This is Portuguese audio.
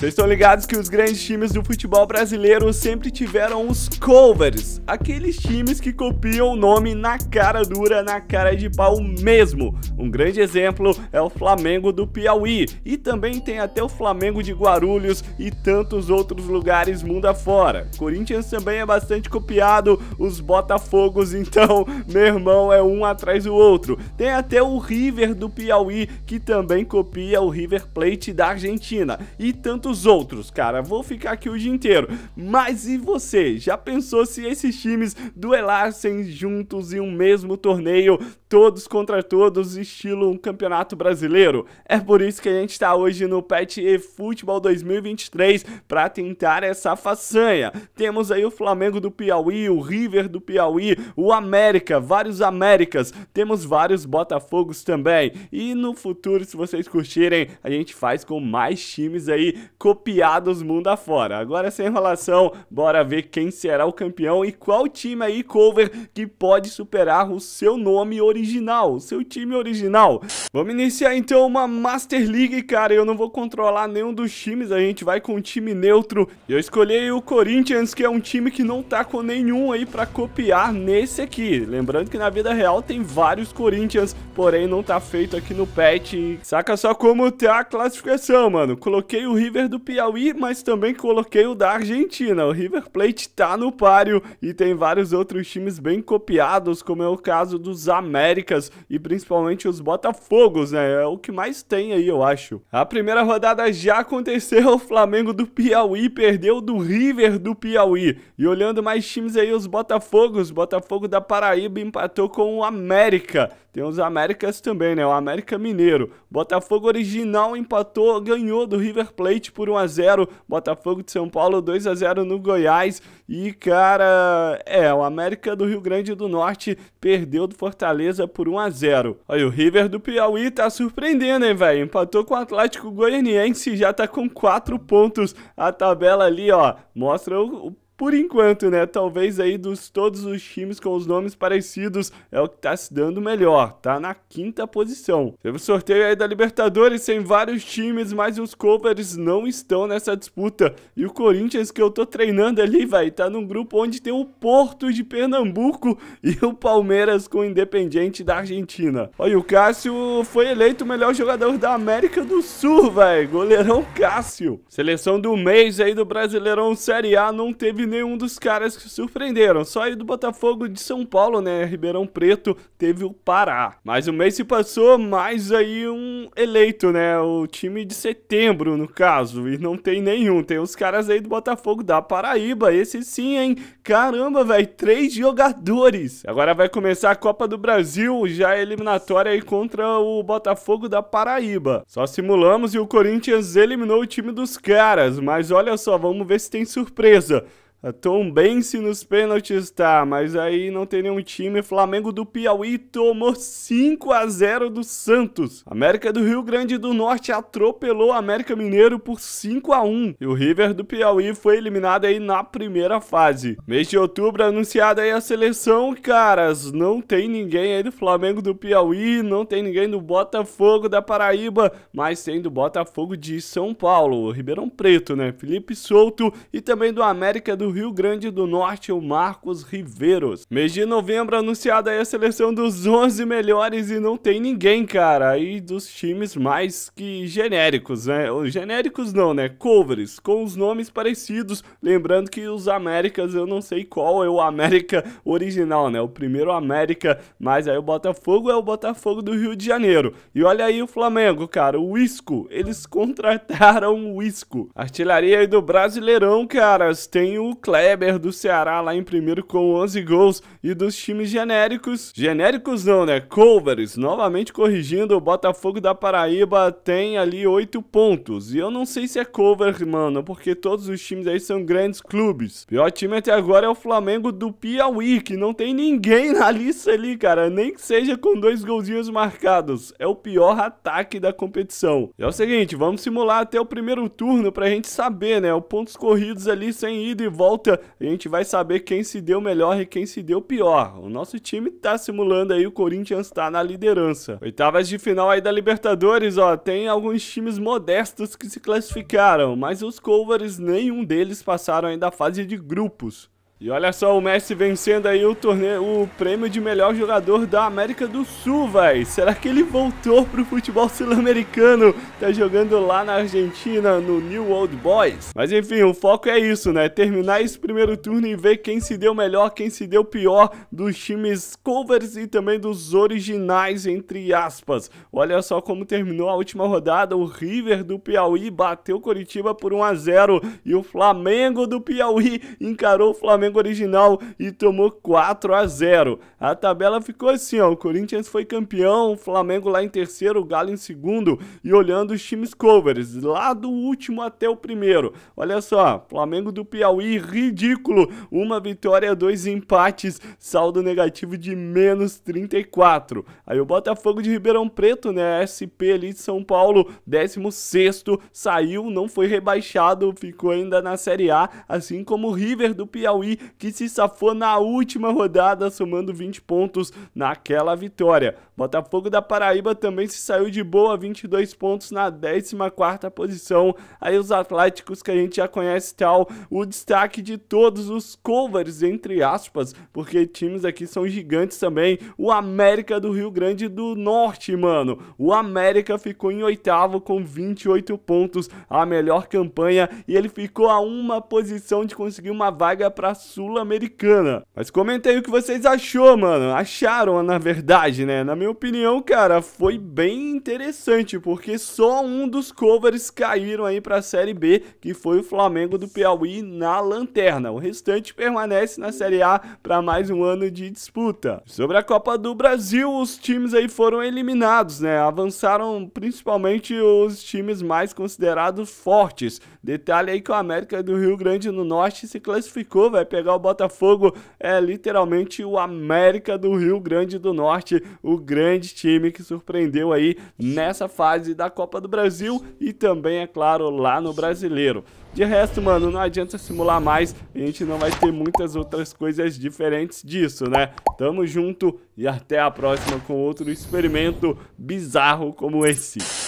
Vocês estão ligados que os grandes times do futebol brasileiro sempre tiveram os covers, aqueles times que copiam o nome na cara dura, na cara de pau mesmo. Um grande exemplo é o Flamengo do Piauí e também tem até o Flamengo de Guarulhos e tantos outros lugares mundo afora. Corinthians também é bastante copiado, os Botafogos então, meu irmão, é um atrás do outro. Tem até o River do Piauí que também copia o River Plate da Argentina e tantos muitos outros, cara. Vou ficar aqui o dia inteiro. Mas e você? Já pensou se esses times duelassem juntos em um mesmo torneio, todos contra todos, estilo um campeonato brasileiro? É por isso que a gente está hoje no PET e Futebol 2023 para tentar essa façanha. Temos aí o Flamengo do Piauí, o River do Piauí, o América, vários Américas. Temos vários Botafogos também. E no futuro, se vocês curtirem, a gente faz com mais times aí copiados mundo afora. Agora, sem enrolação, bora ver quem será o campeão e qual time aí, cover, que pode superar o seu nome original, o seu time original. Vamos iniciar então uma Master League, cara. Eu não vou controlar nenhum dos times, a gente vai com um time neutro. Eu escolhi o Corinthians, que é um time que não tá com nenhum aí pra copiar nesse aqui. Lembrando que na vida real tem vários Corinthians, porém não tá feito aqui no patch. Saca só como tá a classificação, mano. Coloquei o River do Piauí, mas também coloquei o da Argentina. O River Plate tá no páreo e tem vários outros times bem copiados, como é o caso dos Américas e principalmente os Botafogos, né? É o que mais tem aí, eu acho. A primeira rodada já aconteceu, o Flamengo do Piauí perdeu do River do Piauí. E olhando mais times aí, os Botafogos, Botafogo da Paraíba empatou com o América. Tem os Américas também, né? O América Mineiro. Botafogo original empatou, ganhou do River Plate por 1 a 0 Botafogo de São Paulo 2 a 0 no Goiás. E, cara, é, o América do Rio Grande do Norte perdeu do Fortaleza por 1 a 0 Olha, o River do Piauí tá surpreendendo, hein, velho? Empatou com o Atlético Goianiense, já tá com 4 pontos. A tabela ali, ó, mostra o por enquanto, né? Talvez aí dos todos os times com os nomes parecidos é o que tá se dando melhor. Tá na quinta posição. Teve o sorteio aí da Libertadores tem vários times, mas os covers não estão nessa disputa. E o Corinthians que eu tô treinando ali, vai, tá num grupo onde tem o Porto de Pernambuco e o Palmeiras com o Independente da Argentina. Olha, o Cássio foi eleito o melhor jogador da América do Sul, vai. Goleirão Cássio. Seleção do mês aí do Brasileirão Série A não teve nenhum dos caras que surpreenderam. Só aí do Botafogo de São Paulo, né? Ribeirão Preto teve o Pará. Mas o mês se passou, mais aí um eleito, né? O time de setembro, no caso. E não tem nenhum. Tem os caras aí do Botafogo da Paraíba. Esse sim, hein? Caramba, velho. Três jogadores. Agora vai começar a Copa do Brasil, já é eliminatória aí contra o Botafogo da Paraíba. Só simulamos e o Corinthians eliminou o time dos caras. Mas olha só, vamos ver se tem surpresa. Tom Bense nos pênaltis, tá, mas aí não tem nenhum time. Flamengo do Piauí tomou 5 a 0 do Santos. América do Rio Grande do Norte atropelou a América Mineiro por 5 a 1 e o River do Piauí foi eliminado aí na primeira fase. Mês de outubro anunciada aí a seleção, caras, não tem ninguém aí do Flamengo do Piauí, não tem ninguém do Botafogo da Paraíba, mas tem do Botafogo de São Paulo, Ribeirão Preto, né? Felipe Souto e também do América do do Rio Grande do Norte, o Marcos Riveiros. Mês de novembro, anunciada aí a seleção dos 11 melhores e não tem ninguém, cara. Aí dos times mais que genéricos, né? ou genéricos não, né? Covers, com os nomes parecidos. Lembrando que os Américas, eu não sei qual é o América original, né? O primeiro América, mas aí o Botafogo é o Botafogo do Rio de Janeiro. E olha aí o Flamengo, cara, o Isco. Eles contrataram o Isco. Artilharia aí do Brasileirão, caras. Tem o Kleber do Ceará lá em primeiro com 11 gols e dos times genéricos, genéricos não, né? Covers, novamente corrigindo, o Botafogo da Paraíba tem ali 8 pontos. E eu não sei se é cover, mano, porque todos os times aí são grandes clubes. Pior time até agora é o Flamengo do Piauí, que não tem ninguém na lista ali, cara, nem que seja com dois golzinhos marcados. É o pior ataque da competição. é o seguinte, vamos simular até o primeiro turno pra gente saber, né? Os pontos corridos ali sem ida e volta volta a gente vai saber quem se deu melhor e quem se deu pior. O nosso time tá simulando aí, o Corinthians tá na liderança. Oitavas de final aí da Libertadores, ó, tem alguns times modestos que se classificaram, mas os Covers, nenhum deles passaram ainda a fase de grupos. E olha só o Messi vencendo aí o torneio, o prêmio de melhor jogador da América do Sul, vai. Será que ele voltou pro futebol sul-americano? Tá jogando lá na Argentina, no New Old Boys. Mas enfim, o foco é isso, né? Terminar esse primeiro turno e ver quem se deu melhor, quem se deu pior dos times covers e também dos originais, entre aspas. Olha só como terminou a última rodada. O River do Piauí bateu o Coritiba por 1 a 0 e o Flamengo do Piauí encarou o Flamengo Flamengo original e tomou 4 a 0. A tabela ficou assim, ó, o Corinthians foi campeão, o Flamengo lá em terceiro, o Galo em segundo e olhando os times covers, lá do último até o primeiro. Olha só, Flamengo do Piauí, ridículo, uma vitória, dois empates, saldo negativo de menos 34. Aí o Botafogo de Ribeirão Preto, né, SP ali de São Paulo, 16 saiu, não foi rebaixado, ficou ainda na Série A, assim como o River do Piauí que se safou na última rodada, somando 20 pontos naquela vitória. Botafogo da Paraíba também se saiu de boa, 22 pontos na 14 posição. Aí os Atléticos que a gente já conhece tal, o destaque de todos os covers, entre aspas, porque times aqui são gigantes também. O América do Rio Grande do Norte, mano. O América ficou em oitavo com 28 pontos, a melhor campanha, e ele ficou a uma posição de conseguir uma vaga para Sul-Americana. Mas comentei o que vocês achou, mano. Acharam, na verdade, né? Na minha opinião, cara, foi bem interessante, porque só um dos covers caíram aí pra Série B, que foi o Flamengo do Piauí na lanterna. O restante permanece na Série A para mais um ano de disputa. Sobre a Copa do Brasil, os times aí foram eliminados, né? Avançaram principalmente os times mais considerados fortes. Detalhe aí que o América do Rio Grande no Norte se classificou, vai pegar pegar o Botafogo, é literalmente o América do Rio Grande do Norte, o grande time que surpreendeu aí nessa fase da Copa do Brasil e também, é claro, lá no Brasileiro. De resto, mano, não adianta simular mais, a gente não vai ter muitas outras coisas diferentes disso, né? Tamo junto e até a próxima com outro experimento bizarro como esse.